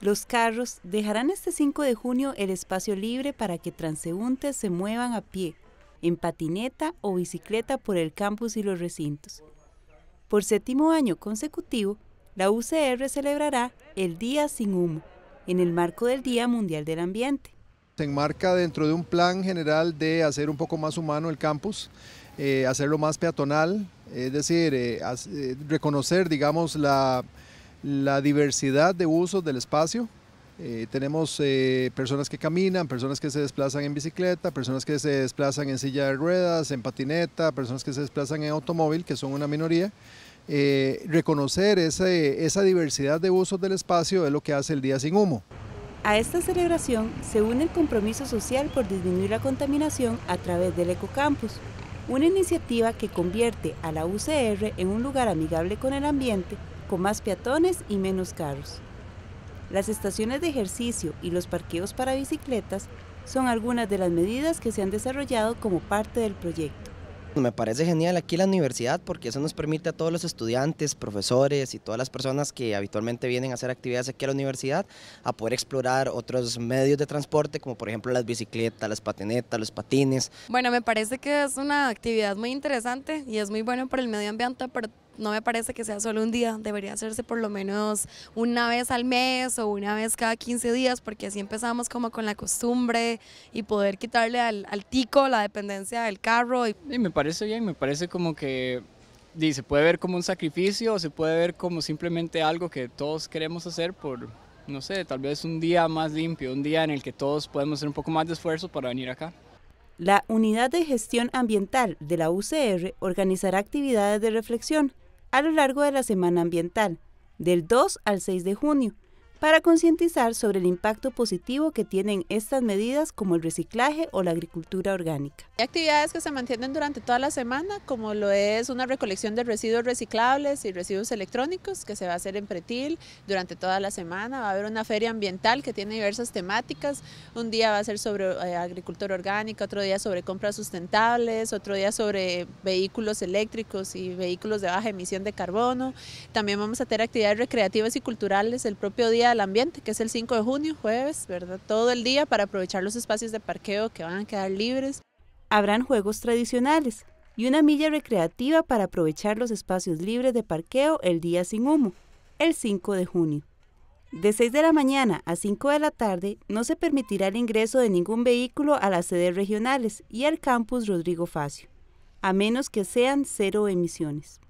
Los carros dejarán este 5 de junio el espacio libre para que transeúntes se muevan a pie, en patineta o bicicleta por el campus y los recintos. Por séptimo año consecutivo, la UCR celebrará el Día sin Humo, en el marco del Día Mundial del Ambiente. Se enmarca dentro de un plan general de hacer un poco más humano el campus, eh, hacerlo más peatonal, es decir, eh, eh, reconocer, digamos, la la diversidad de usos del espacio. Eh, tenemos eh, personas que caminan, personas que se desplazan en bicicleta, personas que se desplazan en silla de ruedas, en patineta, personas que se desplazan en automóvil, que son una minoría. Eh, reconocer esa diversidad de usos del espacio es lo que hace el Día Sin Humo. A esta celebración se une el compromiso social por disminuir la contaminación a través del ecocampus, una iniciativa que convierte a la UCR en un lugar amigable con el ambiente, con más peatones y menos carros. Las estaciones de ejercicio y los parqueos para bicicletas son algunas de las medidas que se han desarrollado como parte del proyecto. Me parece genial aquí la universidad porque eso nos permite a todos los estudiantes, profesores y todas las personas que habitualmente vienen a hacer actividades aquí a la universidad a poder explorar otros medios de transporte como por ejemplo las bicicletas, las patinetas, los patines. Bueno, me parece que es una actividad muy interesante y es muy bueno para el medio ambiente, pero no me parece que sea solo un día, debería hacerse por lo menos una vez al mes o una vez cada 15 días, porque así empezamos como con la costumbre y poder quitarle al, tico la dependencia del carro. Y... me parece bien, me parece como que dice se puede ver como un sacrificio o se puede ver como simplemente algo que todos queremos hacer por, no sé, tal vez un día más limpio, un día en el que todos podemos hacer un poco más de esfuerzo para venir acá. La Unidad de Gestión Ambiental de la UCR organizará actividades de reflexión a lo largo de la Semana Ambiental, del 2 al 6 de junio, para concientizar sobre el impacto positivo que tienen estas medidas como el reciclaje o la agricultura orgánica. Hay actividades que se mantienen durante toda la semana, como lo es una recolección de residuos reciclables y residuos electrónicos que se va a hacer en Pretil durante toda la semana. Va a haber una feria ambiental que tiene diversas temáticas. Un día va a ser sobre eh, agricultura orgánica, otro día sobre compras sustentables, otro día sobre vehículos eléctricos y vehículos de baja emisión de carbono. También vamos a tener actividades recreativas y culturales el propio día el Ambiente, que es el 5 de junio, jueves, ¿verdad? Todo el día para aprovechar los espacios de parqueo que van a quedar libres. Habrán juegos tradicionales y una milla recreativa para aprovechar los espacios libres de parqueo el día sin humo, el 5 de junio. De 6 de la mañana a 5 de la tarde no se permitirá el ingreso de ningún vehículo a las sedes regionales y al campus Rodrigo Facio, a menos que sean cero emisiones.